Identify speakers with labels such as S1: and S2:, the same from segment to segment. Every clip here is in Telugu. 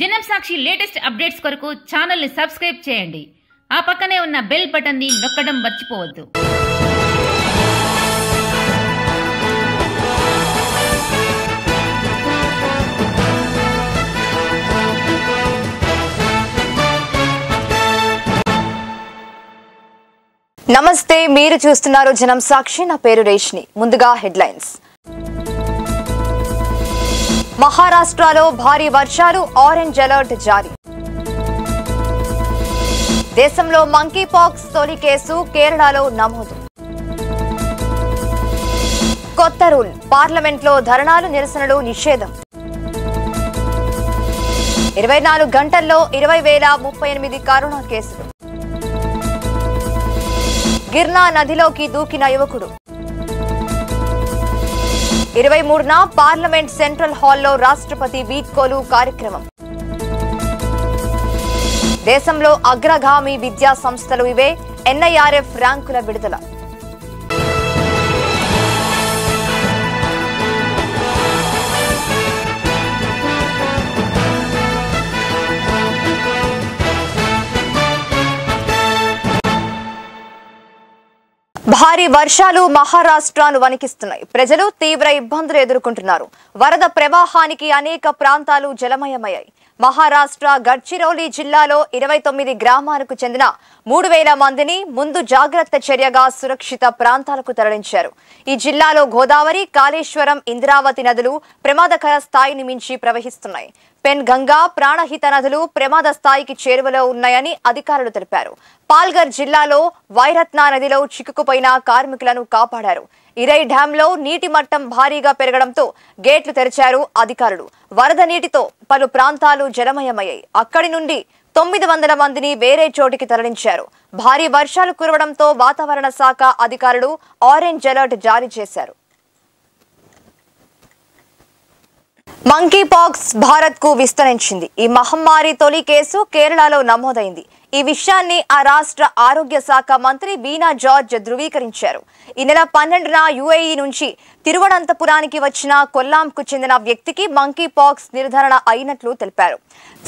S1: జనం సాక్షి లేటెస్ట్ అప్డేట్స్ కొరకు ఛానల్ని సబ్స్క్రైబ్ చేయండి ఆ పక్కనే ఉన్న బెల్ బటన్ని నొక్కడం మర్చిపోవద్దు నమస్తే మీరు చూస్తున్నారు జనం సాక్షి నా పేరు రేష్ని ముందుగా హెడ్లైన్స్ మహారాష్ట్రలో భారీ వర్షాలు ఆరెంజ్ అలర్ట్ జారీ దేశంలో మంకీ పాక్స్ తొలి కేసు కేరళలో నమోదు కొత్త రూల్ పార్లమెంట్లో ధర్నాలు నిరసనలు నిషేధం ఇరవై నాలుగు గంటల్లో ఇరవై వేల ముప్పై ఎనిమిది కరోనా కేసులు గిర్నా నదిలోకి దూకిన యువకుడు ఇరవై మూడున పార్లమెంట్ సెంట్రల్ హాల్లో రాష్ట్రపతి వీడ్కోలు కార్యక్రమం దేశంలో అగ్రగామి విద్యా సంస్థలు ఇవే ఎన్ఐఆర్ఎఫ్ ర్యాంకుల విడుదల భారీ వర్షాలు మహారాష్ట్రను వణికిస్తున్నాయి ప్రజలు తీవ్ర ఇబ్బందులు ఎదుర్కొంటున్నారు వరద ప్రవాహానికి అనేక ప్రాంతాలు జలమయమయ్యాయి మహారాష్ట్ర గడ్చిరోలి జిల్లాలో ఇరవై తొమ్మిది గ్రామాలకు చెందిన మూడు వేల మందిని ముందు జాగ్రత్త చర్యగా సురక్షిత ప్రాంతాలకు తరలించారు ఈ జిల్లాలో గోదావరి కాళేశ్వరం ఇంద్రావతి నదులు ప్రమాదకర స్థాయిని మించి ప్రవహిస్తున్నాయి పెన్ గంగా ప్రాణహిత నదులు ప్రమాద స్థాయికి చేరువలో ఉన్నాయని అధికారులు తెలిపారు పాల్ఘర్ జిల్లాలో వైరత్నా నదిలో చిక్కుకుపోయిన కార్మికులను కాపాడారు ఇరై డ్యాంలో నీటి మట్టం భారీగా పెరగడంతో గేట్లు తెరిచారు అధికారులు వరద నీటితో పలు ప్రాంతాలు జలమయమయ్యాయి అక్కడి నుండి తొమ్మిది వందల మందిని వేరే చోటికి తరలించారు భారీ వర్షాలు కురవడంతో వాతావరణ శాఖ అధికారులు ఆరెంజ్ అలర్ట్ జారీ చేశారు మంకీ పాక్స్ భారత్ కు విస్తరించింది ఈ మహమ్మారి తొలి కేసు కేరళలో నమోదైంది ఈ విషయాన్ని ఆ రాష్ట్ర ఆరోగ్య శాఖ మంత్రి బీనా జార్జ్ ధృవీకరించారు ఈ నెల పన్నెండున యుఏఈ నుంచి తిరువనంతపురానికి వచ్చిన కొల్లాంకు చెందిన వ్యక్తికి మంకీ పాక్స్ నిర్ధారణ అయినట్లు తెలిపారు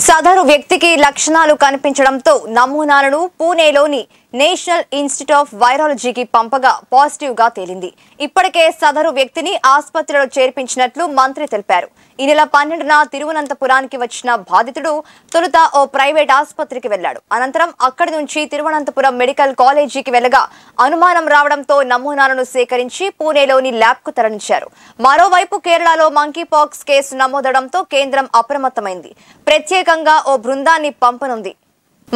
S1: సదరు వ్యక్తికి లక్షణాలు కనిపించడంతో నమూనాలను పూణేలోని నేషనల్ ఇన్స్టిట్యూట్ ఆఫ్ వైరాలజీకి పంపగా పాజిటివ్ గా తేలింది ఇప్పటికే సదరు వ్యక్తిని ఆసుపత్రిలో చేర్పించినట్లు మంత్రి తెలిపారు ఈ నెల పన్నెండున తిరువనంతపురానికి వచ్చిన బాధితుడు తొలుత ఓ ప్రైవేట్ ఆసుపత్రికి వెళ్లాడు అనంతరం అక్కడి నుంచి తిరువనంతపురం మెడికల్ కాలేజీకి వెళ్లగా అనుమానం రావడంతో నమూనాలను సేకరించి పూణేలోని ల్యాబ్కు తరలించారు మరోవైపు కేరళలో మంకీపాక్స్ కేసు నమోదడంతో కేంద్రం అప్రమత్తమైంది ప్రత్యేకంగా ఓ బృందాన్ని పంపనుంది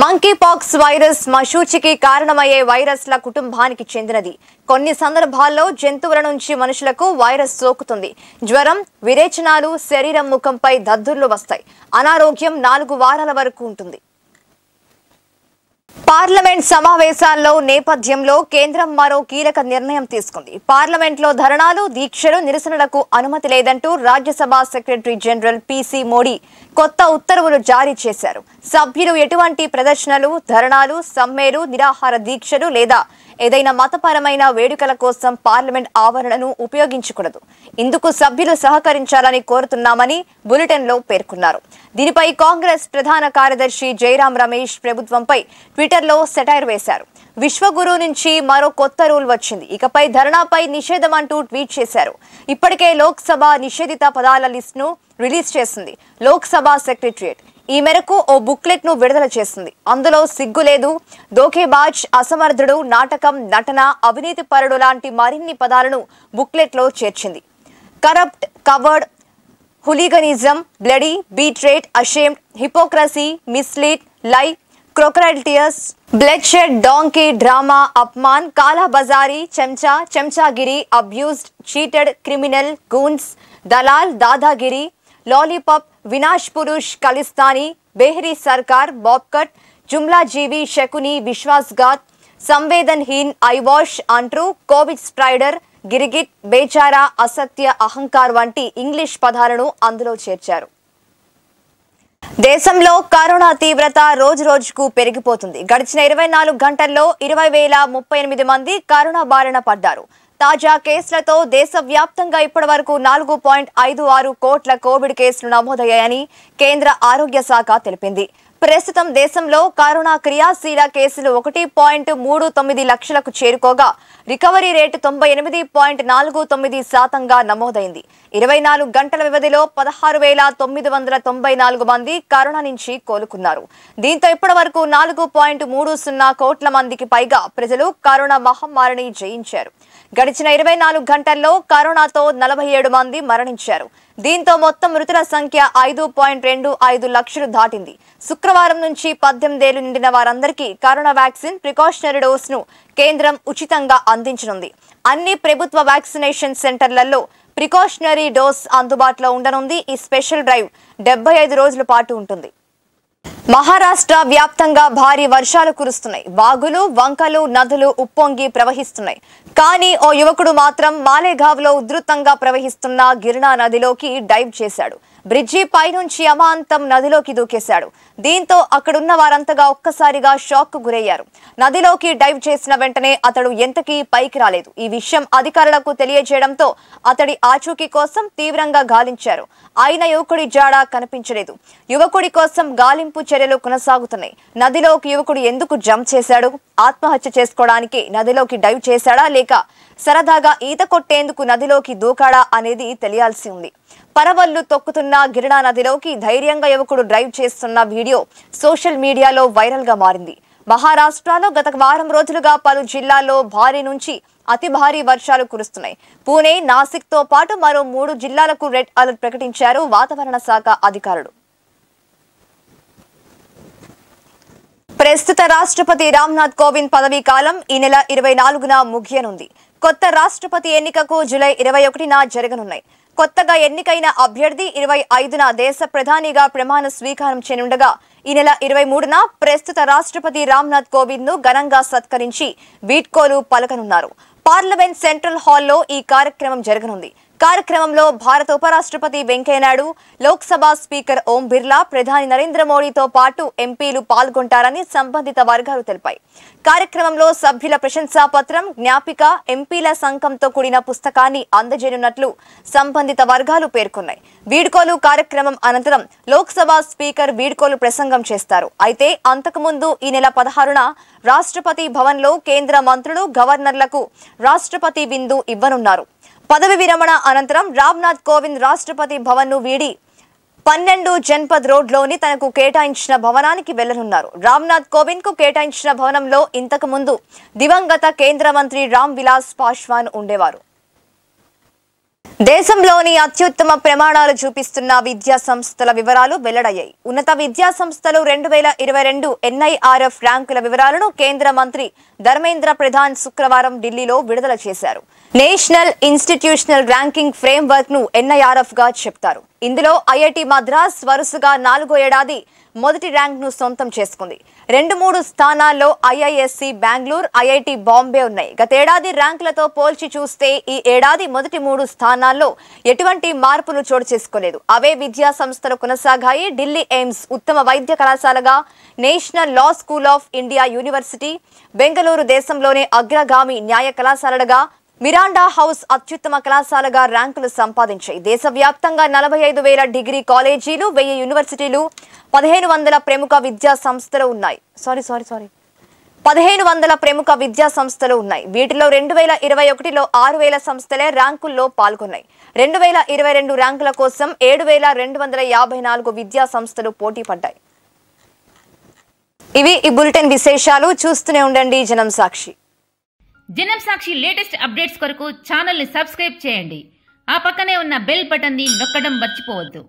S1: మంకీ పాక్స్ వైరస్ మశూచికి కారణమయ్యే వైరస్ల కుటుంబానికి చెందినది కొన్ని సందర్భాల్లో జంతువుల నుంచి మనుషులకు వైరస్ సోకుతుంది జ్వరం విరేచనాలు శరీరం ముఖంపై దద్దుర్లు వస్తాయి అనారోగ్యం నాలుగు వారాల వరకు ఉంటుంది పార్లమెంట్ సమావేశాల్లో నేపథ్యంలో కేంద్రం మరో కీలక నిర్ణయం తీసుకుంది పార్లమెంట్లో ధర్నాలు దీక్షలు నిరసనలకు అనుమతి లేదంటూ Rajya Sabha secretary general P C Modi కొత్త ఉత్తర్వులు జారీ చేశారు సభ్యులు ఎటువంటి ప్రదర్శనలు ధర్నాలు సమ్మెలు నిరాహార దీక్షలు లేదా ఏదైనా మతపరమైన వేడుకల కోసం పార్లమెంట్ ఆవరణను ఉపయోగించకూడదు ఇందుకు సభ్యులు సహకరించాలని కోరుతున్నామని లో పేర్కొన్నారు దీనిపై కాంగ్రెస్ ప్రధాన కార్యదర్శి జయరాం రమేష్ ప్రభుత్వంపై ట్విట్టర్లో సెటైర్ వేశారు విశ్వగురు నుంచి మరో కొత్త రూల్ వచ్చింది ఇకపై ధర్నాపై నిషేధం అంటూ ట్వీట్ చేశారు ఇప్పటికే లోక్సభ నిషేధిత పదాల లిస్టును రిలీజ్ చేసింది లోక్సభ సెక్రటరియట్ ఈ మేరకు ఓ బుక్లెట్ ను విడుదల చేసింది అందులో సిగ్గు లేదు దోఖేబాజ్ అసమర్థుడు నాటకం నటన అవినీతి పరుడు లాంటి మరిన్ని పదాలను బుక్లెట్ లో చేర్చింది corrupt coward hooliganism bloody betrayed ashamed hypocrisy misled lie crocodile bloodshed donkey drama అప్మాన్ కాలాబజారీ చెంచా చెంచాగిరి అబ్యూస్డ్ చీటెడ్ క్రిమినల్ గూన్స్ దలాల్ దాదాగిరి లాలీపాప్ వినాష్ పురుష్ కలిస్తాని బెహ్రీ సర్కార్ బాబ్కట్ జుమ్లాజీవి ఘాత్ విశ్వాస్ఘాత్ హీన్ ఐవాష్ అంట్రూ కోవిడ్ స్ప్రైడర్ గిరిగిట్ బేచారా అసత్య అహంకార్ వంటి ఇంగ్లీష్ పదాలను అందులో చేర్చారు దేశంలో కరోనా తీవ్రత రోజు రోజుకు పెరిగిపోతుంది గడిచిన ఇరవై నాలుగు గంటల్లో ఇరవై వేల ముప్పై ఎనిమిది మంది కరోనా బారిన పడ్డారు తాజా కేసులతో దేశవ్యాప్తంగా ఇప్పటివరకు నాలుగు పాయింట్ ఐదు ఆరు కోట్ల కోవిడ్ కేసులు నమోదయ్యాయని కేంద్ర ఆరోగ్య శాఖ తెలిపింది ప్రస్తుతం దేశంలో కరోనా క్రియాశీల కేసులు ఒకటి పాయింట్ మూడు తొమ్మిది లక్షలకు చేరుకోగా రికవరీ రేటు తొంభై ఎనిమిది పాయింట్ నాలుగు తొమ్మిది శాతంగా నమోదైంది ఇరవై నాలుగు గంటల వ్యవధిలో పదహారు వేల తొమ్మిది వందల తొంభై నాలుగు మంది కరోనా నుంచి కోలుకున్నారు దీంతో ఇప్పటి వరకు నాలుగు పాయింట్ మూడు సున్నా కోట్ల మందికి పైగా ప్రజలు కరోనా మహమ్మారిని జయించారు గడిచిన ఇరవై నాలుగు గంటల్లో కరోనాతో నలభై ఏడు మంది మరణించారు దీంతో మొత్తం మృతుల సంఖ్య ఐదు పాయింట్ రెండు ఐదు లక్షలు దాటింది శుక్రవారం నుంచి పద్దెనిమిదేళ్లు నిండిన వారందరికీ కరోనా వ్యాక్సిన్ ప్రికాషనరీ డోస్ ను కేంద్రం ఉచితంగా అందించనుంది అన్ని ప్రభుత్వ వ్యాక్సినేషన్ సెంటర్లలో ప్రికాషనరీ డోస్ అందుబాటులో ఉండనుంది ఈ స్పెషల్ డ్రైవ్ డెబ్బై ఐదు రోజుల పాటు ఉంటుంది మహారాష్ట్ర వ్యాప్తంగా భారీ వర్షాలు కురుస్తున్నాయి వాగులు వంకలు నదులు ఉప్పొంగి ప్రవహిస్తున్నాయి కానీ ఓ యువకుడు మాత్రం మాలేగావ్లో ఉధృతంగా ప్రవహిస్తున్న గిరినా నదిలోకి డైవ్ చేశాడు బ్రిడ్జి పైనుంచి అమాంతం నదిలోకి దూకేశాడు దీంతో అక్కడున్న వారంతగా ఒక్కసారిగా షాక్ కు గురయ్యారు నదిలోకి డైవ్ చేసిన వెంటనే అతడు ఎంతకీ పైకి రాలేదు ఈ విషయం అధికారులకు తెలియజేయడంతో అతడి ఆచూకీ కోసం తీవ్రంగా గాలించారు అయిన యువకుడి జాడ కనిపించలేదు యువకుడి కోసం గాలింపు చర్యలు కొనసాగుతున్నాయి నదిలోకి యువకుడు ఎందుకు జంప్ చేశాడు ఆత్మహత్య చేసుకోవడానికి నదిలోకి డైవ్ చేశాడా లేక సరదాగా ఈత కొట్టేందుకు నదిలోకి దూకాడా అనేది తెలియాల్సి ఉంది పరవల్లు తొక్కుతున్న గిరిడా నదిలోకి ధైర్యంగా యువకుడు డ్రైవ్ చేస్తున్న వీడియో సోషల్ మీడియాలో వైరల్ గా మారింది మహారాష్ట్రలో గత వారం రోజులుగా పలు జిల్లాల్లో భారీ నుంచి అతి భారీ వర్షాలు కురుస్తున్నాయి పూణే నాసిక్ తో పాటు మరో మూడు జిల్లాలకు రెడ్ అలర్ట్ ప్రకటించారు వాతావరణ శాఖ అధికారులు ప్రస్తుత రాష్ట్రపతి రామ్నాథ్ కోవింద్ పదవీ కాలం ఈ నెల ఇరవై నాలుగున ముగియనుంది కొత్త రాష్ట్రపతి ఎన్నికకు జూలై ఇరవై ఒకటిన జరగనున్నాయి కొత్తగా ఎన్నికైన అభ్యర్థి ఇరవై ఐదున దేశ ప్రధానిగా ప్రమాణ స్వీకారం చేయనుండగా ఈ నెల ఇరవై మూడున ప్రస్తుత రాష్ట్రపతి రామ్నాథ్ కోవింద్ ను ఘనంగా సత్కరించి వీడ్కోలు పలకనున్నారు పార్లమెంట్ సెంట్రల్ హాల్లో ఈ కార్యక్రమం జరగనుంది కార్యక్రమంలో భారత ఉపరాష్ట్రపతి వెంకయ్యనాయుడు లోక్సభ స్పీకర్ ఓం బిర్లా ప్రధాని నరేంద్ర మోడీతో పాటు ఎంపీలు పాల్గొంటారని సంబంధిత వర్గాలు తెలిపాయి కార్యక్రమంలో సభ్యుల ప్రశంసాపత్రం జ్ఞాపిక ఎంపీల సంఘంతో కూడిన పుస్తకాన్ని అందజేయనున్నట్లు సంబంధిత వర్గాలు పేర్కొన్నాయి వీడ్కోలు కార్యక్రమం అనంతరం లోక్సభ స్పీకర్ వీడ్కోలు ప్రసంగం చేస్తారు అయితే అంతకుముందు ఈ నెల పదహారున రాష్ట్రపతి భవన్లో కేంద్ర మంత్రులు గవర్నర్లకు రాష్ట్రపతి విందు ఇవ్వనున్నారు పదవి విరమణ అనంతరం రామ్నాథ్ కోవింద్ రాష్ట్రపతి ను వీడి పన్నెండు జన్పద్ రోడ్లోని తనకు కేటాయించిన భవనానికి వెళ్లనున్నారు రామ్నాథ్ కోవింద్ కు కేటాయించిన భవనంలో ఇంతకు ముందు దివంగత కేంద్ర మంత్రి రామ్ విలాస్ పాశ్వాన్ ఉండేవారు దేశంలోని అత్యుత్తమ ప్రమాణాలు చూపిస్తున్న విద్యా సంస్థల వివరాలు వెల్లడయ్యాయి ఉన్నత విద్యా సంస్థలు రెండు వేల ఇరవై రెండు ఎన్ఐఆర్ఎఫ్ ర్యాంకుల వివరాలను కేంద్ర మంత్రి ధర్మేంద్ర ప్రధాన్ శుక్రవారం ఢిల్లీలో విడుదల చేశారు నేషనల్ ఇన్స్టిట్యూషనల్ ర్యాంకింగ్ ఫ్రేమ్వర్క్ ను ఎన్ఐఆర్ఎఫ్ గా చెప్తారు ఇందులో ఐఐటి మద్రాస్ వరుసగా నాలుగో ఏడాది మొదటి ర్యాంక్ను సొంతం చేసుకుంది రెండు మూడు స్థానాల్లో ఐఐఎస్సి బెంగళూరు ఐఐటి బాంబే ఉన్నాయి గతేడాది ర్యాంకులతో పోల్చి చూస్తే ఈ ఏడాది మొదటి మూడు స్థానాల్లో ఎటువంటి మార్పులు చోటు చేసుకోలేదు అవే విద్యా సంస్థలు కొనసాగాయి ఢిల్లీ ఎయిమ్స్ ఉత్తమ వైద్య కళాశాలగా national law school of India university Bengaluru దేశంలోనే అగ్రగామి న్యాయ కళాశాలగా మిరాండా హౌస్ అత్యుత్తమ కళాశాలగా ర్యాంకులు సంపాదించాయి దేశవ్యాప్తంగా నలభై ఐదు వేల డిగ్రీ కాలేజీలు వెయ్యి యూనివర్సిటీలు పదిహేను వందల ప్రముఖ విద్యా సంస్థలు ఉన్నాయి సారీ సారీ సారీ పదిహేను వందల ప్రముఖ విద్యా సంస్థలు ఉన్నాయి వీటిలో రెండు వేల ఇరవై ఒకటిలో ఆరు వేల సంస్థలే ర్యాంకుల్లో పాల్గొన్నాయి రెండు వేల ఇరవై రెండు ర్యాంకుల కోసం ఏడు వేల రెండు వందల యాభై నాలుగు విద్యా సంస్థలు పోటీ పడ్డాయి ఇవి ఈ బులెటిన్ విశేషాలు చూస్తూనే ఉండండి జనం సాక్షి జనం సాక్షి లేటెస్ట్ అప్డేట్స్ కొరకు ఛానల్ని సబ్స్క్రైబ్ చేయండి ఆ పక్కనే ఉన్న బెల్ బటన్ని నొక్కడం మర్చిపోవద్దు